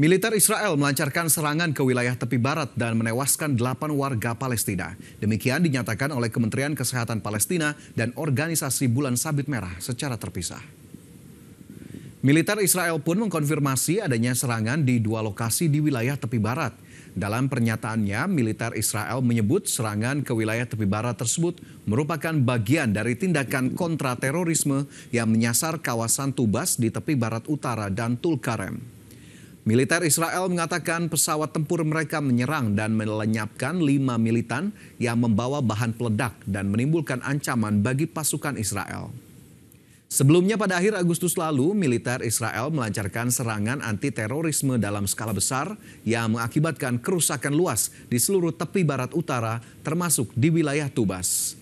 Militer Israel melancarkan serangan ke wilayah tepi barat dan menewaskan delapan warga Palestina. Demikian dinyatakan oleh Kementerian Kesehatan Palestina dan Organisasi Bulan Sabit Merah secara terpisah. Militer Israel pun mengkonfirmasi adanya serangan di dua lokasi di wilayah tepi barat. Dalam pernyataannya, militer Israel menyebut serangan ke wilayah tepi barat tersebut merupakan bagian dari tindakan kontraterorisme yang menyasar kawasan Tubas di tepi barat utara dan Tulkarem. Militer Israel mengatakan pesawat tempur mereka menyerang dan melenyapkan lima militan yang membawa bahan peledak dan menimbulkan ancaman bagi pasukan Israel. Sebelumnya pada akhir Agustus lalu, militer Israel melancarkan serangan anti-terorisme dalam skala besar yang mengakibatkan kerusakan luas di seluruh tepi barat utara termasuk di wilayah Tubas.